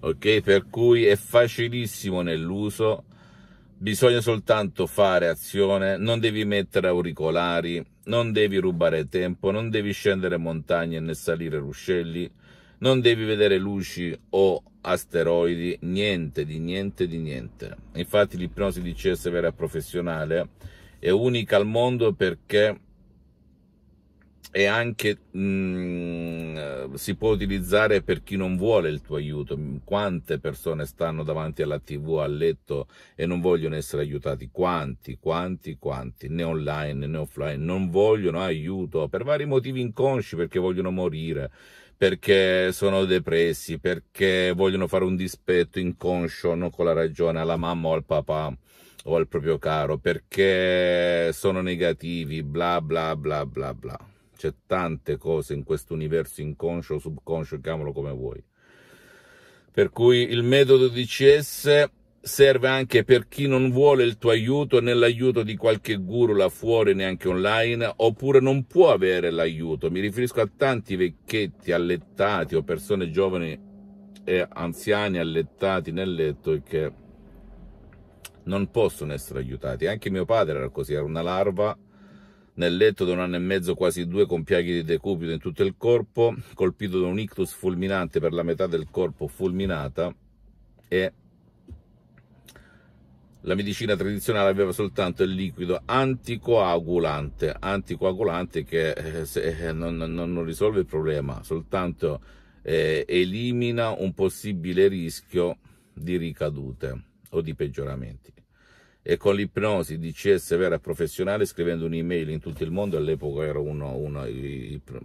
ok? Per cui è facilissimo nell'uso, bisogna soltanto fare azione, non devi mettere auricolari, non devi rubare tempo, non devi scendere montagne né salire ruscelli, non devi vedere luci o asteroidi, niente di niente di niente. Infatti l'ipnosi di CS vera professionale è unica al mondo perché e anche mh, mm, si può utilizzare per chi non vuole il tuo aiuto. Quante persone stanno davanti alla TV, a letto e non vogliono essere aiutati? Quanti, quanti, quanti, né online né offline, non vogliono aiuto per vari motivi inconsci, perché vogliono morire, perché sono depressi, perché vogliono fare un dispetto inconscio, non con la ragione, alla mamma o al papà o al proprio caro perché sono negativi bla bla bla bla bla c'è tante cose in questo universo inconscio, subconscio, chiamalo come vuoi. Per cui il metodo DCS serve anche per chi non vuole il tuo aiuto nell'aiuto di qualche guru là fuori, neanche online, oppure non può avere l'aiuto. Mi riferisco a tanti vecchietti allettati o persone giovani e anziani allettati nel letto e che non possono essere aiutati. Anche mio padre era così, era una larva nel letto da un anno e mezzo quasi due con piaghe di decupito in tutto il corpo, colpito da un ictus fulminante per la metà del corpo fulminata e la medicina tradizionale aveva soltanto il liquido anticoagulante, anticoagulante che eh, eh non, non, non, risolve il problema, soltanto eh, elimina un possibile rischio di ricadute o di peggioramenti e con l'ipnosi di DCS vera professionale scrivendo un'email in tutto il mondo, all'epoca ero uno, uno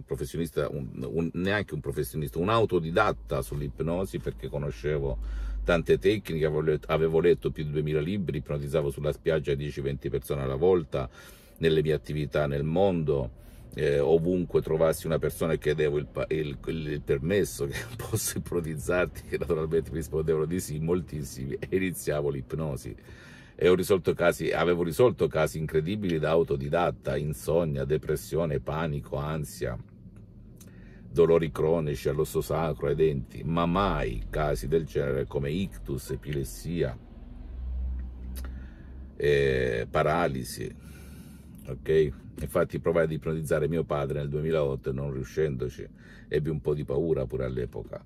professionista, un, un, neanche un professionista, un autodidatta sull'ipnosi perché conoscevo tante tecniche, avevo letto più di 2000 libri, ipnotizzavo sulla spiaggia 10-20 persone alla volta nelle mie attività nel mondo. Eh, ovunque trovassi una persona e chiedevo il, il, il, permesso che posso ipnotizzarti, che naturalmente mi rispondevano di sì, moltissimi, e iniziavo l'ipnosi e risolto casi, avevo risolto casi incredibili da autodidatta, insonnia, depressione, panico, ansia, dolori cronici all'osso sacro, ai denti, ma mai casi del genere come ictus, epilessia, eh, paralisi. Ok? Infatti provai ad ipnotizzare mio padre nel 2008 non riuscendoci, ebbi un po' di paura pure all'epoca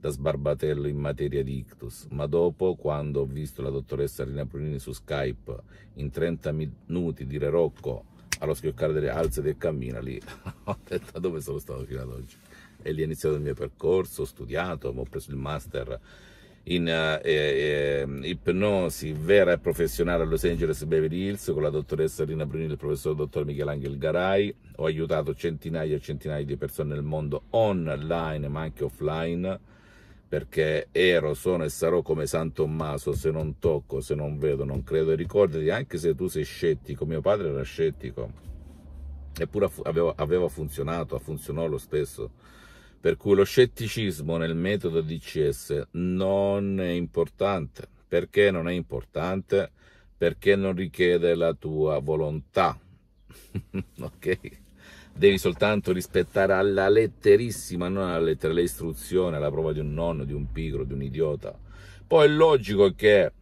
da sbarbatello in materia di ictus, ma dopo, quando ho visto la dottoressa Rina Brunini su Skype in 30 minuti dire Rocco allo schioccare delle alze del cammino, lì ho detto dove sono stato fino ad oggi. E lì è iniziato il mio percorso, ho studiato, ho preso il master in eh, eh, ipnosi vera e professionale a Los Angeles Beverly Hills con la dottoressa Rina Brunini e il professor dottor Michelangelo Garai. Ho aiutato centinaia e centinaia di persone nel mondo online ma anche offline perché ero, sono e sarò come San Tommaso, se non tocco, se non vedo, non credo. Ricordati, anche se tu sei scettico, mio padre era scettico, eppure aveva, aveva funzionato, funzionò lo stesso. Per cui lo scetticismo nel metodo DCS non è importante. Perché non è importante? Perché non richiede la tua volontà. ok? devi soltanto rispettare alla letterissima, non alla lettera, le istruzioni, alla prova di un nonno, di un pigro, di un idiota. Poi è logico che,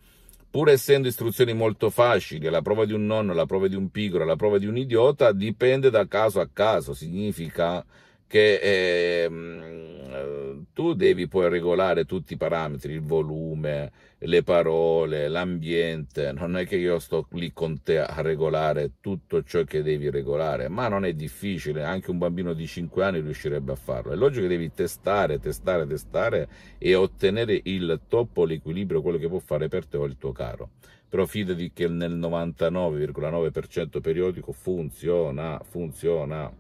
pur essendo istruzioni molto facili, la prova di un nonno, la prova di un pigro, la prova di un idiota, dipende da caso a caso, significa che... Eh, eh, tu devi poi regolare tutti i parametri, il volume, le parole, l'ambiente, non è che io sto lì con te a regolare tutto ciò che devi regolare, ma non è difficile, anche un bambino di 5 anni riuscirebbe a farlo. È logico che devi testare, testare, testare e ottenere il top o l'equilibrio, quello che può fare per te o il tuo caro. Però fidati che nel 99,9% periodico funziona, funziona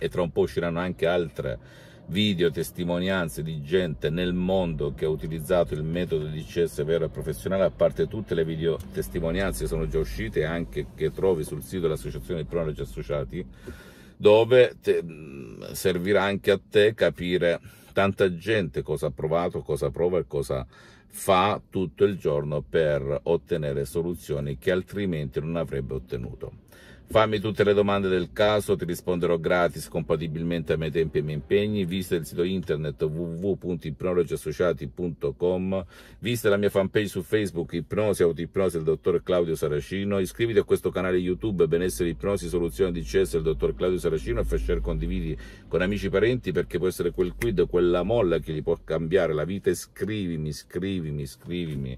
e tra un po' usciranno anche altre video testimonianze di gente nel mondo che ha utilizzato il metodo DCS vero e professionale, a parte tutte le video testimonianze che sono già uscite, anche che trovi sul sito dell'Associazione dei Pronologi Associati, dove te, servirà anche a te capire tanta gente cosa ha provato, cosa prova e cosa fa tutto il giorno per ottenere soluzioni che altrimenti non avrebbe ottenuto. Fammi tutte le domande del caso, ti risponderò gratis compatibilmente ai miei tempi e ai miei impegni. Visita il sito internet www.ipnologiassociati.com. Visita la mia fanpage su Facebook Ipnosi Autoipnosi del dottor Claudio Saracino. Iscriviti a questo canale YouTube Benessere Ipnosi Soluzione di DCS del dottor Claudio Saracino e fai share condividi con amici e parenti perché può essere quel quid, quella molla che gli può cambiare la vita. Scrivimi, scrivimi, scrivimi.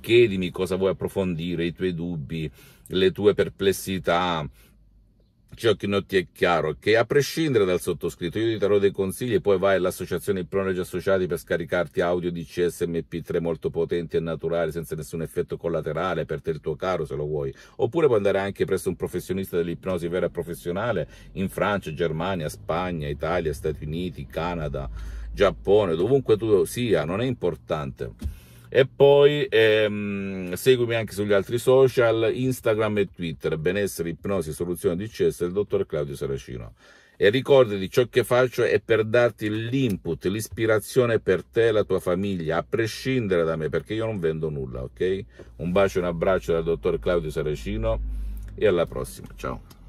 Chiedimi cosa vuoi approfondire, i tuoi dubbi le tue perplessità, ciò che non ti è chiaro, che a prescindere dal sottoscritto, io ti darò dei consigli e poi vai all'associazione Ipronologi Associati per scaricarti audio di CSMP3 molto potenti e naturali, senza nessun effetto collaterale per te il tuo caro, se lo vuoi. Oppure puoi andare anche presso un professionista dell'ipnosi vera e professionale in Francia, Germania, Spagna, Italia, Stati Uniti, Canada, Giappone, dovunque tu sia, non è importante e poi ehm, seguimi anche sugli altri social, Instagram e Twitter, benessere, ipnosi, soluzione di CES del dottor Claudio Saracino. E ricordati, ciò che faccio è per darti l'input, l'ispirazione per te e la tua famiglia, a prescindere da me, perché io non vendo nulla, ok? Un bacio e un abbraccio dal dottor Claudio Saracino e alla prossima, ciao!